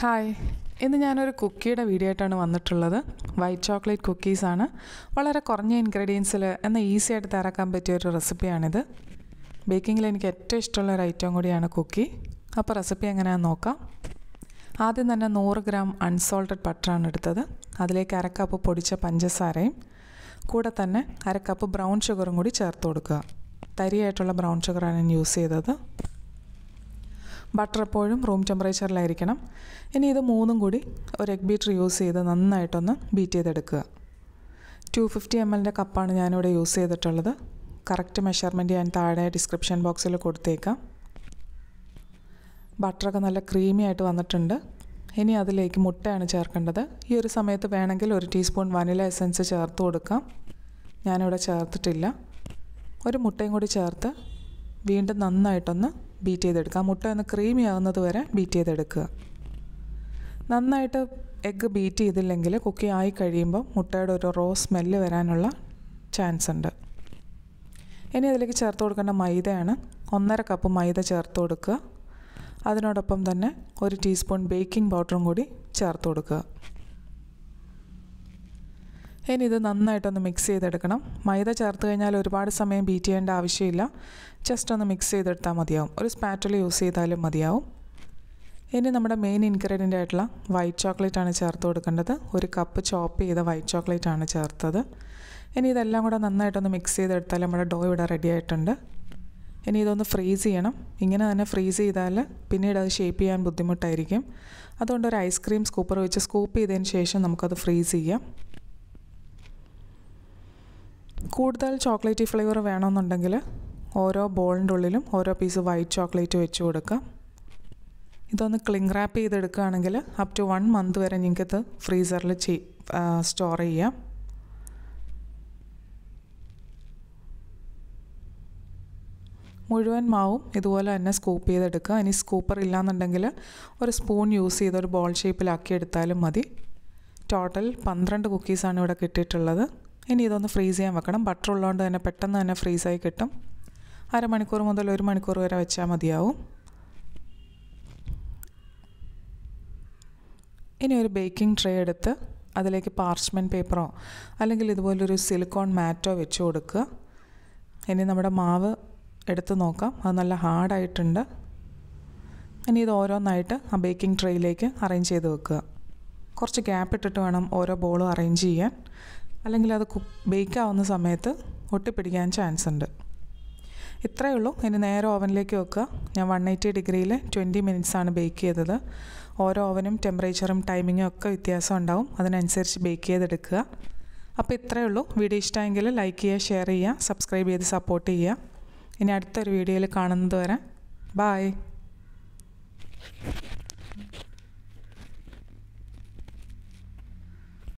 hi ഇന്ന് ഞാനൊരു കുക്കിയുടെ video ആയിട്ടാണ് വന്നിട്ടുള്ളത് വൈറ്റ് ചോക്ലേറ്റ് കുക്കീസാണ് വളരെ കുറഞ്ഞ ഇൻഗ്രീഡിയൻസിൽ എന്നാൽ ഈസി ആയിട്ട് തയ്യാറാക്കാൻ പറ്റിയ ഒരു റെസിപ്പിയാണിത് ബേക്കിങ്ങിൽ എനിക്ക് ഏറ്റവും ഇഷ്ടമുള്ള ഒരു ഐറ്റം കൂടിയാണ് കുക്കി അപ്പോൾ റെസിപ്പി എങ്ങനെയാണെന്ന് നോക്കാം ആദ്യം തന്നെ നൂറ് ഗ്രാം അൺസോൾട്ടഡ് ബട്ടറാണ് എടുത്തത് അതിലേക്ക് അരക്കപ്പ് പൊടിച്ച പഞ്ചസാരയും കൂടെ തന്നെ അരക്കപ്പ് ബ്രൗൺ ഷുഗറും കൂടി ചേർത്ത് കൊടുക്കുക തരിയായിട്ടുള്ള ബ്രൗൺ ഷുഗറാണ് ഞാൻ യൂസ് ചെയ്തത് ബട്ടർ എപ്പോഴും റൂം ടെമ്പറേച്ചറിലായിരിക്കണം ഇനി ഇത് മൂന്നും കൂടി ഒരു എഗ് ബീറ്റർ യൂസ് ചെയ്ത് നന്നായിട്ടൊന്ന് ബീറ്റ് ചെയ്തെടുക്കുക ടു ഫിഫ്റ്റി എം എല്ലിൻ്റെ കപ്പാണ് ഞാനിവിടെ യൂസ് ചെയ്തിട്ടുള്ളത് കറക്റ്റ് മെഷർമെൻറ്റ് ഞാൻ താഴെ ഡിസ്ക്രിപ്ഷൻ ബോക്സിൽ കൊടുത്തേക്കാം ബട്ടറൊക്കെ നല്ല ക്രീമി ആയിട്ട് വന്നിട്ടുണ്ട് ഇനി അതിലേക്ക് മുട്ടയാണ് ചേർക്കേണ്ടത് ഈ ഒരു സമയത്ത് വേണമെങ്കിൽ ഒരു ടീസ്പൂൺ വനില എസൻസ് ചേർത്ത് കൊടുക്കാം ഞാനിവിടെ ചേർത്തിട്ടില്ല ഒരു മുട്ടയും കൂടി ചേർത്ത് വീണ്ടും നന്നായിട്ടൊന്ന് ബീറ്റ് ചെയ്തെടുക്കുക മുട്ട ഒന്ന് ക്രീമി ആവുന്നത് വരെ ബീറ്റ് ചെയ്തെടുക്കുക നന്നായിട്ട് എഗ്ഗ് ബീറ്റ് ചെയ്തില്ലെങ്കിൽ കുക്കി ആയി കഴിയുമ്പോൾ മുട്ടയുടെ ഒരു റോ സ്മെല്ല് വരാനുള്ള ചാൻസ് ഉണ്ട് ഇനി അതിലേക്ക് ചേർത്ത് കൊടുക്കേണ്ട മൈദയാണ് ഒന്നര കപ്പ് മൈദ ചേർത്ത് കൊടുക്കുക അതിനോടൊപ്പം തന്നെ ഒരു ടീസ്പൂൺ ബേക്കിംഗ് പൗഡറും കൂടി ചേർത്ത് കൊടുക്കുക ഇനി ഇത് നന്നായിട്ടൊന്ന് മിക്സ് ചെയ്തെടുക്കണം മൈദ ചേർത്ത് കഴിഞ്ഞാൽ ഒരുപാട് സമയം ബീറ്റ് ചെയ്യേണ്ട ആവശ്യമില്ല ജസ്റ്റ് ഒന്ന് മിക്സ് ചെയ്തെടുത്താൽ മതിയാവും ഒരു സ്പാറ്റൽ യൂസ് ചെയ്താലും മതിയാവും ഇനി നമ്മുടെ മെയിൻ ഇൻഗ്രീഡിയൻ്റ് ആയിട്ടുള്ള വൈറ്റ് ചോക്ലേറ്റ് ആണ് ചേർത്ത് കൊടുക്കേണ്ടത് ഒരു കപ്പ് ചോപ്പ് ചെയ്ത വൈറ്റ് ചോക്ലേറ്റ് ആണ് ചേർത്തത് ഇനി ഇതെല്ലാം കൂടെ നന്നായിട്ടൊന്ന് മിക്സ് ചെയ്തെടുത്താൽ നമ്മുടെ ഡോ ഇവിടെ റെഡി ആയിട്ടുണ്ട് ഇനി ഇതൊന്ന് ഫ്രീസ് ചെയ്യണം ഇങ്ങനെ തന്നെ ഫ്രീസ് ചെയ്താൽ പിന്നീട് അത് ഷേപ്പ് ചെയ്യാൻ ബുദ്ധിമുട്ടായിരിക്കും അതുകൊണ്ട് ഒരു ഐസ്ക്രീം സ്കൂപ്പർ വെച്ച് സ്കൂപ്പ് ചെയ്തതിന് ശേഷം നമുക്കത് ഫ്രീസ് ചെയ്യാം കൂടുതൽ ചോക്ലേറ്റ് ഫ്ലേവർ വേണമെന്നുണ്ടെങ്കിൽ ഓരോ ബോളിൻ്റെ ഉള്ളിലും ഓരോ പീസ് വൈറ്റ് ചോക്ലേറ്റ് വെച്ച് കൊടുക്കുക ഇതൊന്ന് ക്ലിങ് റാപ്പ് ചെയ്തെടുക്കുകയാണെങ്കിൽ അപ് ടു വൺ മന്ത് വരെ നിങ്ങൾക്കിത് ഫ്രീസറിൽ ചെയ് സ്റ്റോർ ചെയ്യാം മുഴുവൻ മാവും ഇതുപോലെ തന്നെ സ്കൂപ്പ് ചെയ്തെടുക്കുക ഇനി സ്കൂപ്പർ ഇല്ലാന്നുണ്ടെങ്കിൽ ഒരു സ്പൂൺ യൂസ് ചെയ്ത് ഒരു ബോൾ ഷേപ്പിലാക്കി എടുത്താലും മതി ടോട്ടൽ പന്ത്രണ്ട് കുക്കീസാണ് ഇവിടെ കിട്ടിയിട്ടുള്ളത് ഇനി ഇതൊന്ന് ഫ്രീസ് ചെയ്യാൻ വെക്കണം ബട്ടർ ഉള്ളതുകൊണ്ട് തന്നെ പെട്ടെന്ന് തന്നെ ഫ്രീസായി കിട്ടും അരമണിക്കൂർ മുതൽ ഒരു മണിക്കൂർ വരെ വെച്ചാൽ മതിയാവും ഇനി ഒരു ബേക്കിംഗ് ട്രേ എടുത്ത് അതിലേക്ക് പാർച്ച്മെൻറ്റ് പേപ്പറോ അല്ലെങ്കിൽ ഇതുപോലൊരു സിലിക്കോൺ മാറ്റോ വെച്ച് കൊടുക്കുക ഇനി നമ്മുടെ മാവ് എടുത്ത് നോക്കാം അത് നല്ല ഹാർഡായിട്ടുണ്ട് ഇനി ഇത് ഓരോന്നായിട്ട് ആ ബേക്കിംഗ് ട്രേയിലേക്ക് അറേഞ്ച് ചെയ്ത് വെക്കുക കുറച്ച് ഗ്യാപ്പ് ഇട്ടിട്ട് വേണം ഓരോ ബോളും അറേഞ്ച് ചെയ്യാൻ അല്ലെങ്കിൽ അത് ബേക്ക് ബേക്കാവുന്ന സമയത്ത് ഒട്ടിപ്പിടിക്കാൻ ചാൻസ് ഉണ്ട് ഇത്രയേ ഉള്ളൂ ഇനി നേരെ ഓവനിലേക്ക് വെക്കുക ഞാൻ വൺ എയ്റ്റി ഡിഗ്രിയിൽ ട്വൻറ്റി മിനിറ്റ്സാണ് ബേക്ക് ചെയ്തത് ഓരോ ഓവനും ടെമ്പറേച്ചറും ടൈമിങ്ങും ഒക്കെ വ്യത്യാസം ഉണ്ടാവും അതിനനുസരിച്ച് ബേക്ക് ചെയ്തെടുക്കുക അപ്പോൾ ഇത്രയേ ഉള്ളൂ വീഡിയോ ഇഷ്ടമെങ്കിൽ ലൈക്ക് ചെയ്യുക ഷെയർ ചെയ്യുക സബ്സ്ക്രൈബ് ചെയ്ത് സപ്പോർട്ട് ചെയ്യുക ഇനി അടുത്തൊരു വീഡിയോയിൽ കാണുന്നത് വരെ ബായ്